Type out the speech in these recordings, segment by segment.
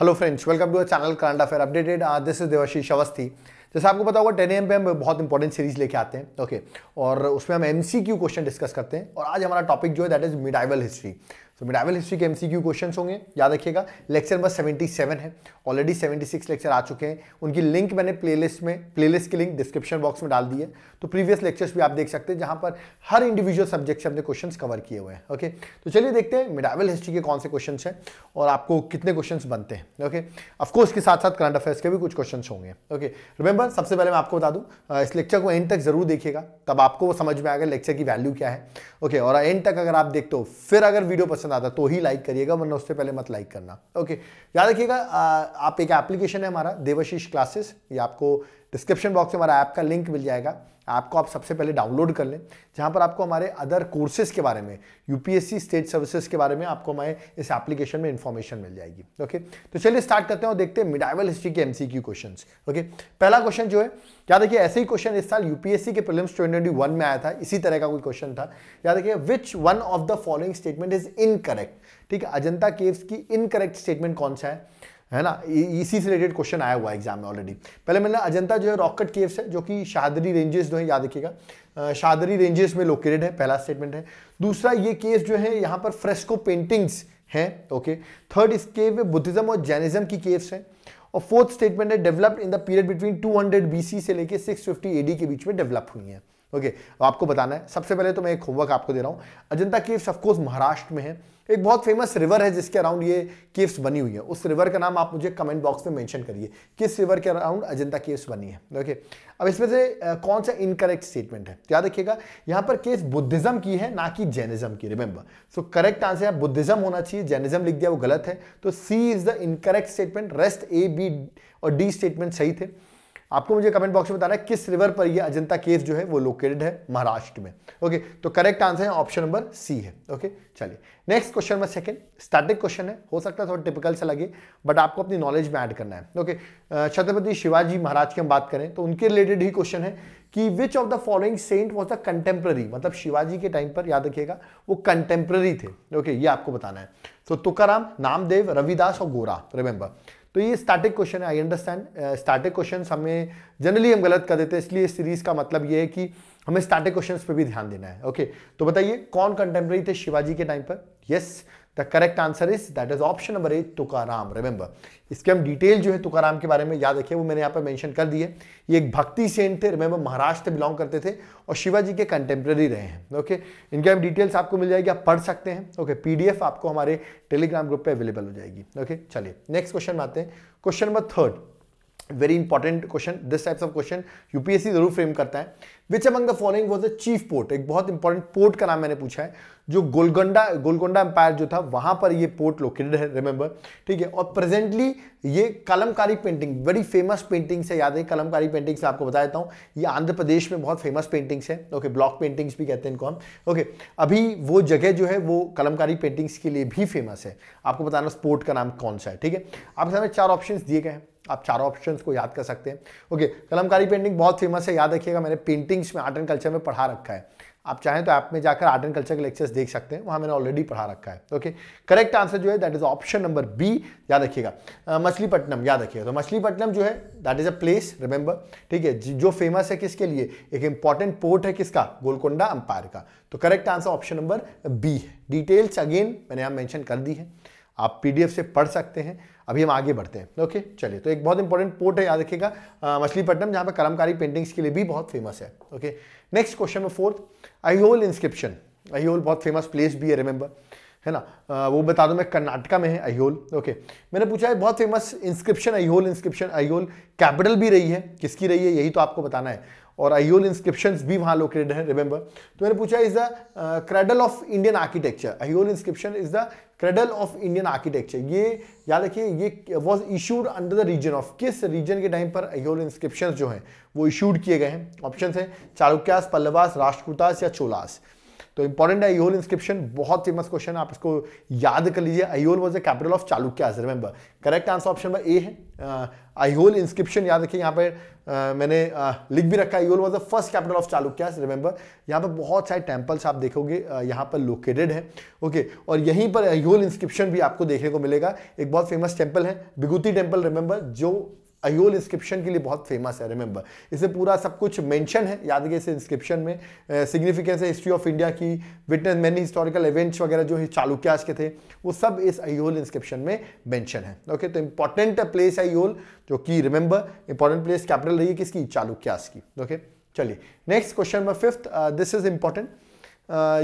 hello friends welcome to our channel current affair updated this is Devashish Awasthi जैसे आपको पता होगा टेन एम पे हम बहुत इंपॉर्टेंट सीरीज लेके आते हैं ओके okay, और उसमें हम एम क्वेश्चन डिस्कस करते हैं और आज हमारा टॉपिक जो है दैट इज मिडाइवल हिस्ट्री तो मिडावल हिस्ट्री के एमसीक्यू क्वेश्चंस होंगे याद रखिएगा लेक्चर नंबर 77 है ऑलरेडी 76 लेक्चर आ चुके हैं उनकी लिंक मैंने प्लेलिस्ट में प्लेलिस्ट की लिंक डिस्क्रिप्शन बॉक्स में डाल दी है तो प्रीवियस लेक्चर्स भी आप देख सकते हैं जहां पर हर इंडिविजुअल सब्जेक्ट से हमने क्वेश्चन कवर किए हुए हैं ओके तो चलिए देखते हैं मिडावल हिस्ट्री के कौन से क्वेश्चन हैं और आपको कितने क्वेश्चन बनते हैं ओके अफकोर्स के साथ साथ करंट अफेयर्स के भी कुछ क्वेश्चन होंगे ओके रिमेंबर सबसे पहले मैं आपको बता दूँ इस लेक्चर को एंड तक जरूर देखिएगा तब आपको समझ में आएगा लेक्चर की वैल्यू क्या है ओके और एंड तक अगर आप देखते हो फिर अगर वीडियो पसंद पसंद आता तो ही लाइक करिएगा वरना उससे पहले मत लाइक करना ओके याद रखिएगा आप एक एप्लीकेशन है हमारा देवशीष क्लासेस ये आपको डिस्क्रिप्शन बॉक्स में हमारा ऐप का लिंक मिल जाएगा ऐप को आप सबसे पहले डाउनलोड कर लें जहाँ पर आपको हमारे अदर कोर्सेज के बारे में यूपीएससी स्टेट सर्विसेज के बारे में आपको हमारे इस एप्लीकेशन में इन्फॉर्मेशन मिल जाएगी ओके तो चलिए स्टार्ट करते हैं और देखते हैं मिडाइवल हिस्ट्री के एमसीक्यू क्वेश्चंस ओके पहला क्वेश्चन जो है याद रखिए ऐसे ही क्वेश्चन इस साल यूपीएससी के प्रिलिम्स ट्वेंटी वन में आया था इसी तरह का कोई क्वेश्चन था याद रखिए which one of the following statement is incorrect ठीक है अजंता केव्स की इनकरेक्ट स्टेटमेंट कौन सा है है ना इसी से रिलेटेड क्वेश्चन आया हुआ है एग्जाम में ऑलरेडी पहले मैंने अजंता जो है रॉकेट केव्स है जो कि शादरी रेंजेस जो है याद रखिएगा शादरी रेंजेस में लोकेटेड है पहला स्टेटमेंट है दूसरा ये केस जो है यहाँ पर फ्रेस्को पेंटिंग्स हैं ओके थर्ड इस केव में बुद्धिज्म और जैनिज्म की केव्स हैं और फोर्थ स्टेटमेंट है developed in the period between 200 BC से लेके 650 एडी के बीच में डेवलप हुई है ओके okay, आपको बताना है सबसे पहले तो मैं एक होमवर्क आपको दे रहा हूँ अजंता केव्स ऑफकोर्स महाराष्ट्र में है एक बहुत फेमस रिवर है जिसके अराउंड ये केव्स बनी हुई है उस रिवर का नाम आप मुझे कमेंट बॉक्स में मेंशन करिए किस रिवर के अराउंड अजंता केव्स बनी है ओके okay, अब इसमें से कौन सा इनकरेक्ट स्टेटमेंट है तो याद रखिएगा यहाँ पर केस बुद्धिज्म की है ना कि जैनिज्म की रिमेंबर सो करेक्ट आंसर है बुद्धिज्म होना चाहिए जैनिज्म लिख दिया वो गलत है तो C is the incorrect statement rest A B और डी स्टेटमेंट सही थे आपको मुझे कमेंट बॉक्स में बताना है किस रिवर पर ये अजंता केव जो है वो लोकेटेड है महाराष्ट्र में ओके तो करेक्ट आंसर है ऑप्शन नंबर सी है ओके चलिए next question number second static question है हो सकता है थोड़ा टिपिकल सा लगे बट आपको अपनी नॉलेज में ऐड करना है ओके छत्रपति शिवाजी महाराज की हम बात करें तो उनके रिलेटेड ही क्वेश्चन है कि which of the following saint was the contemporary मतलब शिवाजी के टाइम पर याद रखिएगा वो कंटेम्प्ररी थे ओके ये आपको बताना है तो तुकाराम नामदेव रविदास और गोरा रिमेंबर तो ये स्टैटिक क्वेश्चन है आई अंडरस्टैंड स्टैटिक क्वेश्चन हमें जनरली हम गलत कर देते हैं इसलिए इस सीरीज का मतलब ये है कि हमें स्टैटिक क्वेश्चंस पे भी ध्यान देना है ओके okay, तो बताइए कौन कंटेम्प्रेरी थे शिवाजी के टाइम पर yes yes, the correct answer is that is option number A Tukaram remember इसके हम डिटेल जो है तुकाराम के बारे में याद रखें वो मैंने यहाँ पर मेंशन कर दिए ये एक भक्ति सेंट थे रिमेंबर महाराष्ट्र बिलोंग करते थे और शिवाजी के कंटेम्प्रेरी रहे हैं ओके इनके हम डिटेल्स आपको मिल जाएगी आप पढ़ सकते हैं ओके पीडीएफ आपको हमारे टेलीग्राम ग्रुप पर अवेलेबल हो जाएगी ओके चलिए नेक्स्ट क्वेश्चन आते हैं question number third very important question this types of question UPSC जरूर फ्रेम करता है which among the following was a chief port एक बहुत इंपॉर्टेंट पोर्ट का नाम मैंने पूछा है जो गोलगंडा गोलगोंडा एम्पायर जो था वहां पर ये पोर्ट लोकेटेड है रिमेंबर ठीक है और प्रेजेंटली ये कलमकारी पेंटिंग बड़ी फेमस पेंटिंग्स है याद है कलमकारी पेंटिंग्स आपको बता देता हूँ ये आंध्र प्रदेश में बहुत फेमस पेंटिंग्स है ओके ब्लॉक पेंटिंग्स भी कहते हैं इनको हम ओके अभी वो जगह जो है वो कलमकारी पेंटिंग्स के लिए भी फेमस है आपको बताना पोर्ट का नाम कौन सा है ठीक है आपके सामने चार ऑप्शन दिए गए हैं आप चारों ऑप्शंस को याद कर सकते हैं ओके कलमकारी पेंटिंग बहुत फेमस है याद रखिएगा मैंने पेंटिंग थिंग्स में आर्ट एंड कल्चर में पढ़ा रखा है आप चाहें तो ऐप में जाकर आर्ट एंड कल्चर के लेक्चर्स देख सकते हैं वहां मैंने ऑलरेडी पढ़ा रखा है ओके करेक्ट आंसर जो है that is option number B याद रखिएगा मछलीपट्टनम याद रखिएगा तो मछलीपट्टनम जो है that is a place remember ठीक है जो फेमस है किसके लिए एक इंपॉर्टेंट पोर्ट है किसका गोलकोंडा अंपायर का तो correct answer option number B है डिटेल्स अगेन मैंने यहाँ मैंशन कर दी है आप पीडीएफ से पढ़ सकते हैं अभी हम आगे बढ़ते हैं ओके चलिए तो एक बहुत इंपॉर्टेंट पोर्ट है याद रखिएगा मछलीपट्टनम जहाँ पर कलमकारी पेंटिंग्स के लिए भी बहुत फेमस है ओके नेक्स्ट क्वेश्चन में फोर्थ आईहोल इंस्क्रिप्शन आईहोल बहुत फेमस प्लेस भी है रिमेंबर है ना आ, वो बता दूं मैं कर्नाटका में है अयोल ओके मैंने पूछा है बहुत famous inscription Aihole inscription Aihole capital भी रही है किसकी रही है यही तो आपको बताना है और आईओल इंस्क्रिप्शन भी वहाँ लोकेटेड है रिमेंबर तो मैंने पूछा is the cradle of Indian architecture Aihole inscription is the cradle of Indian architecture ये याद रखिए ये was issued under the region of किस रीजन के टाइम पर अयोल इंस्क्रिप्शन जो हैं वो इशूड किए गए हैं ऑप्शन हैं चालुक्यास पल्लवास राष्ट्रकूटास या चोलास तो इंपॉर्टेंट है आईहोल इंस्क्रिप्शन बहुत फेमस क्वेश्चन है आप इसको याद कर लीजिए Aihole was the capital of Chalukya remember correct answer option number A है आईहोल uh, इंस्क्रिप्शन याद रखिए यहाँ पे uh, मैंने uh, लिख भी रखा Aihole was the first capital of Chalukya remember यहाँ पर बहुत सारे टेम्पल्स आप देखोगे uh, यहाँ पर लोकेटेड है ओके okay, और यहीं पर आईहोल इंस्क्रिप्शन भी आपको देखने को मिलेगा एक बहुत फेमस टेम्पल है बिगुती टेम्पल रिमेंबर जो अयोल इंस्क्रिप्शन के लिए बहुत फेमस है रिमेंबर इसे पूरा सब कुछ मेंशन है यादगी इस इंस्क्रिप्शन में सिग्निफिकेंस है हिस्ट्री ऑफ इंडिया की विटनेस मैनी हिस्टोरिकल इवेंट्स वगैरह जो चालुक्यास के थे वो सब इस अयोल इंस्क्रिप्शन में मैंशन है ओके तो इंपॉर्टेंट प्लेस है अयोल जो कि रिमेंबर इंपॉर्टेंट प्लेस कैपिटल रही है किसकी चालुक्यास की ओके चलिए next question number fifth this is important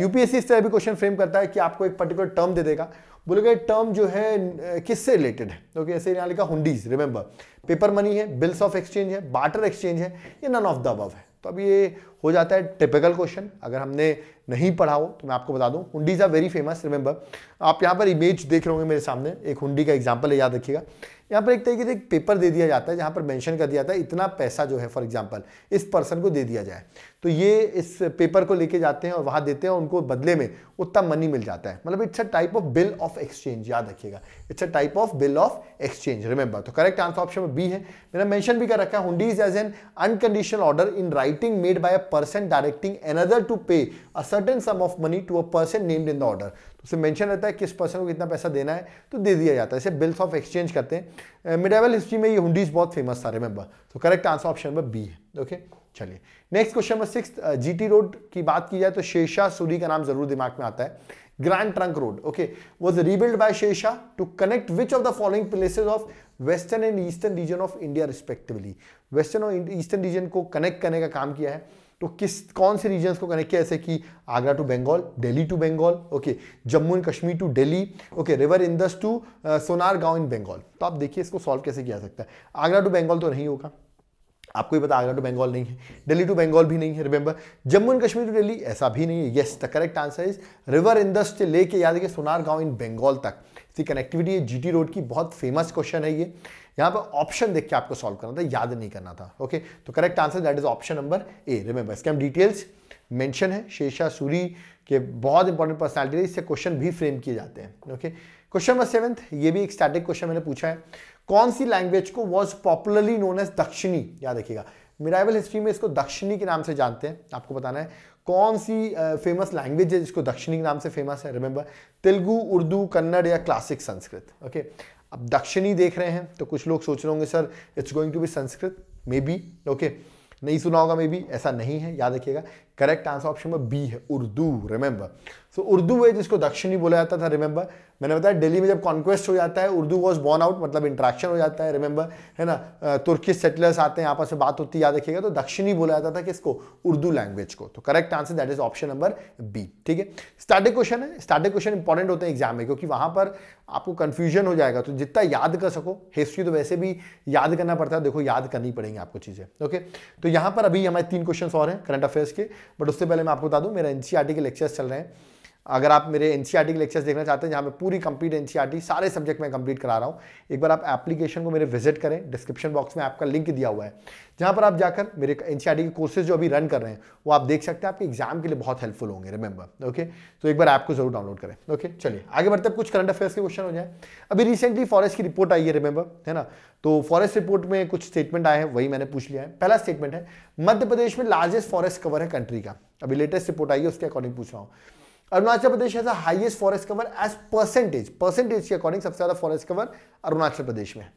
UPSC इस तरह भी क्वेश्चन फ्रेम करता है कि आपको एक पर्टिकुलर टर्म दे देगा बोलेगा टर्म जो है किससे रिलेटेड है ओके तो ऐसे यहाँ लिखा हुडीज रिमेंबर पेपर मनी है बिल्स ऑफ एक्सचेंज है बाटर एक्सचेंज है ये नन ऑफ द अबव है तो अब ये हो जाता है टिपिकल क्वेश्चन अगर हमने नहीं पढ़ा हो तो मैं आपको बता दूं hundis are very famous remember आप यहाँ पर इमेज देख रहे होंगे मेरे सामने एक हुडी का एग्जाम्पल है याद रखिएगा यहाँ पर एक तरीके से एक पेपर दे दिया जाता है जहाँ पर मेंशन कर दिया जाता है इतना पैसा जो है फॉर एग्जांपल इस पर्सन को दे दिया जाए तो ये इस पेपर को लेके जाते हैं और वहाँ देते हैं और उनको बदले में उतना मनी मिल जाता है मतलब it's a type of bill of exchange याद रखिएगा it's a type of bill of exchange remember तो करेक्ट आंसर ऑप्शन में बी है मैंने मैंशन भी कर रखा है hundi is as an unconditional order in writing made by a person directing another to pay a certain sum of money to a person named in the order उसे mention रहता है किस पर्सन को कितना पैसा देना है तो दे दिया जाता है इसे बिल्स ऑफ एक्सचेंज करते हैं मिडेवल हिस्ट्री में ये हुडीज बहुत फेमस था रिमेंबर तो correct answer option number B है ओके चलिए next question number six GT road की बात की जाए तो शेरशाह सूरी का नाम जरूर दिमाग में आता है grand trunk road okay was rebuild by Sher Shah to connect which of the following places of western and eastern region of India respectively western और ईस्टर्न रीजन को कनेक्ट करने का काम किया है तो किस कौन से रीजन्स को कनेक्ट किया जैसे कि Agra to Bengal Delhi to Bengal okay Jammu and Kashmir to Delhi okay river Indus to Sonargaon in Bengal तो आप देखिए इसको सॉल्व कैसे किया जा सकता है आगरा टू बंगाल तो नहीं होगा आपको ही पता आगरा टू बंगाल नहीं है दिल्ली टू बंगाल भी नहीं है remember Jammu and Kashmir to Delhi ऐसा भी नहीं है yes the correct answer is river Indus से लेके याद रखिए सोनार गांव इन बंगाल तक इसकी कनेक्टिविटी है जीटी रोड की बहुत फेमस क्वेश्चन है ये यहाँ पर ऑप्शन देख के आपको सॉल्व करना था याद नहीं करना था ओके तो correct answer that is option number A remember इसके हम डिटेल्स मेंशन है शेषा सूरी के बहुत इंपॉर्टेंट पर्सनैलिटी है इससे क्वेश्चन भी फ्रेम किए जाते हैं ओके क्वेश्चन नंबर सेवंथ ये भी एक स्टैटिक क्वेश्चन मैंने पूछा है कौन सी लैंग्वेज को was popularly known as Dakshini याद रखिएगा मिराइवल हिस्ट्री में इसको दक्षिणी के नाम से जानते हैं आपको बताना है कौन सी फेमस लैंग्वेज है जिसको दक्षिणी नाम से फेमस है रिमेंबर तेलुगु उर्दू कन्नड़ या क्लासिक संस्कृत ओके अब दक्षिणी देख रहे हैं तो कुछ लोग सोच रहे होंगे sir it's going to be Sanskrit maybe okay नहीं सुना होगा मे बी ऐसा नहीं है याद रखिएगा करेक्ट आंसर ऑप्शन में बी है उर्दू रिमेंबर सो उर्दू वे जिसको दक्षिणी बोला जाता था रिमेंबर मैंने बताया दिल्ली में जब कॉन्क्वेस्ट हो जाता है उर्दू वॉज बॉर्न आउट मतलब इंट्रैक्शन हो जाता है रिमेंबर है ना तुर्किश सेटलर्स आते हैं आपस में बात होती है याद रखिएगा तो दक्षिणी बोला जाता था किसको उर्दू लैंग्वेज को तो correct answer that is option number B ठीक है स्टार्टिंग क्वेश्चन है स्टार्टिंग क्वेश्चन इंपॉर्टेंट होते हैं एग्जाम में क्योंकि वहां पर आपको कन्फ्यूजन हो जाएगा तो जितना याद कर सको हिस्ट्री तो वैसे भी याद करना पड़ता है देखो याद करनी पड़ेंगी आपको चीज़ें ओके तो यहाँ पर अभी हमारे तीन क्वेश्चन और हैं करंट अफेयर्स के बट उससे पहले मैं आपको बता दूं मेरा एनसीआरटी के लेक्चर्स चल रहे हैं अगर आप मेरे एन e के लेक्चर्स देखना चाहते हैं जहाँ मैं पूरी कंप्लीट एन e सारे सब्जेक्ट में कंप्लीट करा रहा हूँ एक बार आप एप्लीकेशन को मेरे विजिट करें डिस्क्रिप्शन बॉक्स में आपका लिंक दिया हुआ है जहाँ पर आप जाकर मेरे एन e के कोर्सेज जो अभी रन कर रहे हैं वो आप देख सकते हैं आपके एग्जाम के लिए बहुत हेल्पफुल होंगे रिमेंबर ओके तो एक बार ऐप को जरूर डाउनलोड करें ओके चलिए आगे बढ़ते हैं कुछ करंट अफेयर्स के क्वेश्चन हो जाए अभी रिसेंटली फॉरेस्ट की रिपोर्ट आई है रिमेंबर है ना तो फॉरेस्ट रिपोर्ट में कुछ स्टेटमेंट आए हैं वही मैंने पूछ लिया है पहला स्टेटमेंट है मध्य प्रदेश में लार्जेस्ट फॉरेस्ट कवर है कंट्री का अभी लेटेस्ट रिपोर्ट आई है उसके अकॉर्डिंग पूछ रहा हूँ अरुणाचल प्रदेश है highest forest cover as percentage percentage के अकॉर्डिंग सबसे ज्यादा फॉरेस्ट कवर अरुणाचल प्रदेश में है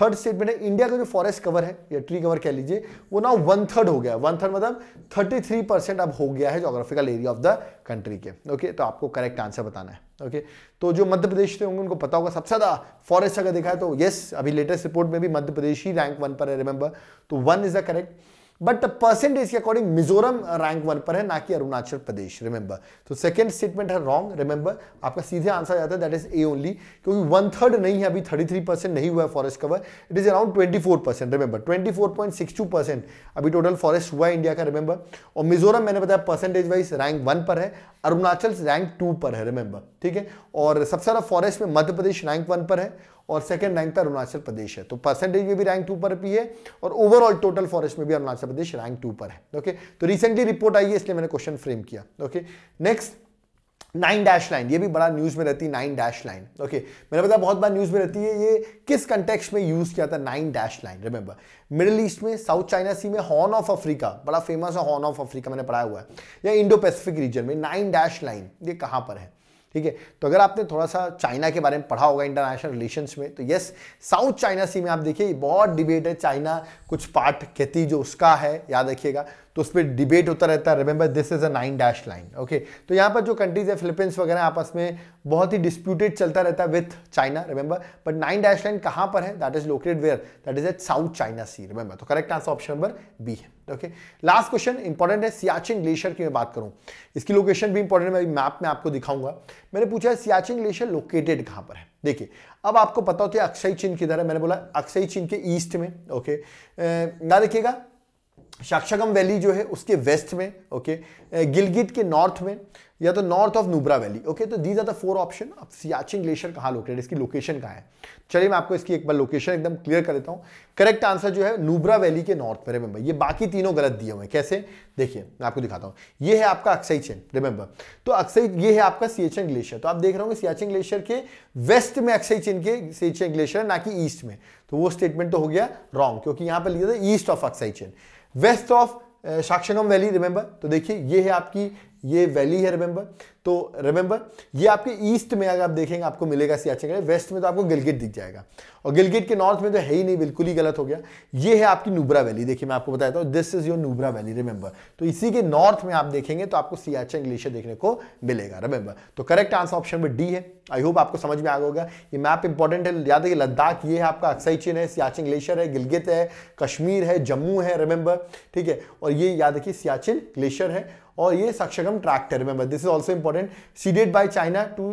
थर्ड स्टेटमेंट है इंडिया का जो फॉरेस्ट कवर है या ट्री कवर कह लीजिए वो ना वन थर्ड हो गया वन थर्ड मतलब थर्टी थ्री परसेंट अब हो गया है geographical area of the country के ओके तो आपको करेक्ट आंसर बताना है ओके तो जो मध्य प्रदेश से होंगे उनको पता होगा सबसे ज़्यादा फॉरेस्ट अगर देखा है तो यस अभी लेटेस्ट रिपोर्ट में भी मध्य प्रदेश ही रैंक वन पर है रिमेंबर तो one is the correct but percentage के अकॉर्डिंग मिजोरम रैंक वन पर है ना कि अरुणाचल प्रदेश रिमेंबर तो सेकेंड स्टेटमेंट है रॉन्ग रिमेंबर आपका सीधे आंसर जाता है दैट इज ए ओनली क्योंकि वन थर्ड नहीं है अभी थर्टी थ्री परसेंट नहीं हुआ है forest cover it is around twenty four percent remember twenty four point six two percent अभी टोटल फॉरेस्ट हुआ है इंडिया का रिमेंबर और मिजोरम मैंने बताया परसेंटेज वाइज रैंक वन पर है अरुणाचल रैंक टू पर है रिमेंबर ठीक है और सबसे ज्यादा फॉरेस्ट में मध्य प्रदेश रैंक वन पर है और सेकंड रैंक पे अरुणाचल प्रदेश है तो परसेंटेज में भी रैंक टू पर भी है और ओवरऑल टोटल फॉरेस्ट में भी अरुणाचल प्रदेश रैंक टू पर है ओके तो रिसेंटली रिपोर्ट आई है इसलिए मैंने क्वेश्चन फ्रेम किया okay next nine dash line ये भी बड़ा न्यूज में रहती है नाइन डैश लाइन ओके मैंने पता बहुत बार न्यूज में रहती है ये किस कंटेक्स में यूज किया था nine dash line remember middle east में साउथ चाइना सी में हॉर्न ऑफ अफ्रीका बड़ा फेमस है हॉर्न ऑफ अफ्रीका मैंने पढ़ाया हुआ है या इंडो पैसिफिक रीजन में नाइन डैश लाइन ये कहाँ पर है ठीक है तो अगर आपने थोड़ा सा चाइना के बारे में पढ़ा होगा इंटरनेशनल रिलेशंस में तो यस साउथ चाइना सी में आप देखिए बहुत डिबेट है चाइना कुछ पार्ट कहती जो उसका है याद रखिएगा तो उस पर डिबेट होता रहता है remember this is a nine dash line okay तो यहाँ पर जो कंट्रीज है फिलिपींस वगैरह आपस में बहुत ही डिस्प्यूटेड चलता रहता है with China remember but nine dash line कहाँ पर है that is located where that is at south China sea remember तो correct answer option number B है ओके लास्ट क्वेश्चन इंपॉर्टेंट है सियाचिन ग्लेशियर की मैं बात करूँ इसकी लोकेशन भी इंपॉर्टेंट है मैं मैप में आपको दिखाऊंगा मैंने पूछा है सियाचिन ग्लेशियर लोकेटेड कहाँ पर है देखिए अब आपको पता होता है अक्षय चीन किधर है मैंने बोला अक्षय चीन के ईस्ट में ओके ना देखिएगा शाक्षगम वैली जो है उसके वेस्ट में ओके गिलगिट के नॉर्थ में या तो north of Nubra valley okay तो these are the four option अब सियाचिन ग्लेशियर कहाँ लोकेटेड इसकी लोकेशन कहाँ है चलिए मैं आपको इसकी एक बार लोकेशन एकदम क्लियर कर देता हूँ करेक्ट आंसर जो है नूबरा वैली के नॉर्थ में रिमेंबर ये बाकी तीनों गलत दिए हुए कैसे देखिए मैं आपको दिखाता हूँ ये है आपका अक्सई चेन रिमेंबर तो अक्सई ये है आपका सियाचिन ग्लेशियर तो आप देख रहे हो सियाचिन ग्लेशियर के वेस्ट में अक्सई चेन के सियाचिन ग्लेशियर ना कि ईस्ट में तो वो स्टेटमेंट तो हो गया रॉन्ग क्योंकि यहाँ पर लिखा था east of Aksai Chin west of Shaksgam valley remember तो देखिए ये है आपकी ये वैली है रिमेंबर तो रिमेंबर ये आपके ईस्ट में अगर आप देखेंगे आपको मिलेगा सियाचिन का वेस्ट में तो आपको गिलगिट दिख जाएगा और गिलगिट के नॉर्थ में तो है ही नहीं बिल्कुल ही गलत हो गया ये है आपकी नूबरा वैली देखिए मैं आपको बताता हूँ this is your Nubra valley remember तो इसी के नॉर्थ में आप देखेंगे तो आपको सियाचिन ग्लेशियर देखने को मिलेगा रिमेंबर तो करेक्ट आंसर ऑप्शन में डी है आई होप आपको समझ में आ गया होगा ये मैप इंपॉर्टेंट है याद है लद्दाख ये है आपका अक्साई चिन है सियाचिन ग्लेशियर है गिलगित है कश्मीर है जम्मू है रिमेंबर ठीक है और ये याद रखिए सियाचिन ग्लेशियर है और ये सक्षगम ट्रैक्टर में this is also important ceded by China to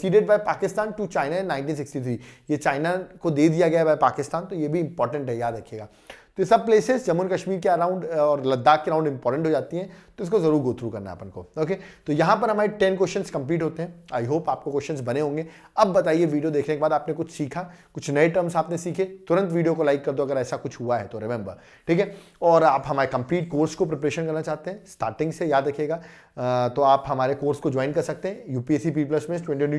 ceded by Pakistan to China in 1963 ये चाइना को दे दिया गया बाय पाकिस्तान तो ये भी इंपॉर्टेंट है याद रखिएगा तो ये सब प्लेसेस जम्मू कश्मीर के अराउंड uh, और लद्दाख के अराउंड इंपॉर्टेंट हो जाती हैं तो इसको जरूर गो थ्रू करना है अपन को ओके तो यहाँ पर हमारे टेन क्वेश्चन कंप्लीट होते हैं आई होप आपको क्वेश्चन बने होंगे अब बताइए वीडियो देखने के बाद आपने कुछ सीखा कुछ नए टर्म्स आपने सीखे तुरंत वीडियो को लाइक कर दो अगर ऐसा कुछ हुआ है तो रिमेंबर ठीक है और आप हमारे कंप्लीट कोर्स को प्रिपरेशन करना चाहते हैं स्टार्टिंग से याद रखिएगा तो आप हमारे कोर्स को ज्वाइन कर सकते हैं यूपीएससी पी प्लस में ट्वेंटी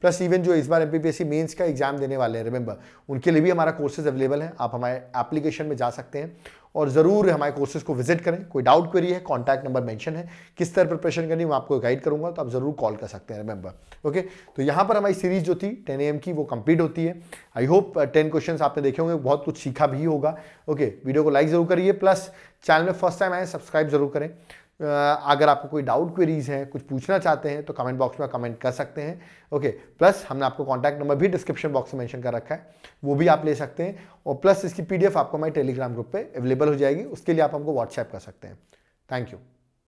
प्लस इवन जो इस बार एमपीपीएससी मेंस का एग्जाम देने वाले हैं रिमेंबर उनके लिए भी हमारा कोर्सेज अवेलेबल है आप हमारे एप्लीकेशन में जा सकते हैं और ज़रूर हमारे कोर्सेज को विजिट करें कोई डाउट क्वेरी है कॉन्टैक्ट नंबर मेंशन है किस तरह प्रिपरेशन करनी मैं आपको गाइड करूँगा तो आप ज़रूर कॉल कर सकते हैं रिमेंबर ओके तो यहाँ पर हमारी सीरीज़ जो थी टेन ए की वो कंप्लीट होती है I hope uh, ten question आपने देखे होंगे बहुत कुछ सीखा भी होगा ओके वीडियो को लाइक ज़रूर करिए प्लस चैनल में फर्स्ट टाइम आए सब्सक्राइब जरूर करें अगर आपको कोई डाउट क्वेरीज हैं कुछ पूछना चाहते हैं तो कमेंट बॉक्स में कमेंट कर सकते हैं ओके प्लस हमने आपको कॉन्टैक्ट नंबर भी डिस्क्रिप्शन बॉक्स में मेंशन कर रखा है वो भी आप ले सकते हैं और प्लस इसकी पीडीएफ आपको हमारे टेलीग्राम ग्रुप पे अवेलेबल हो जाएगी उसके लिए आप हमको व्हाट्सएप कर सकते हैं थैंक यू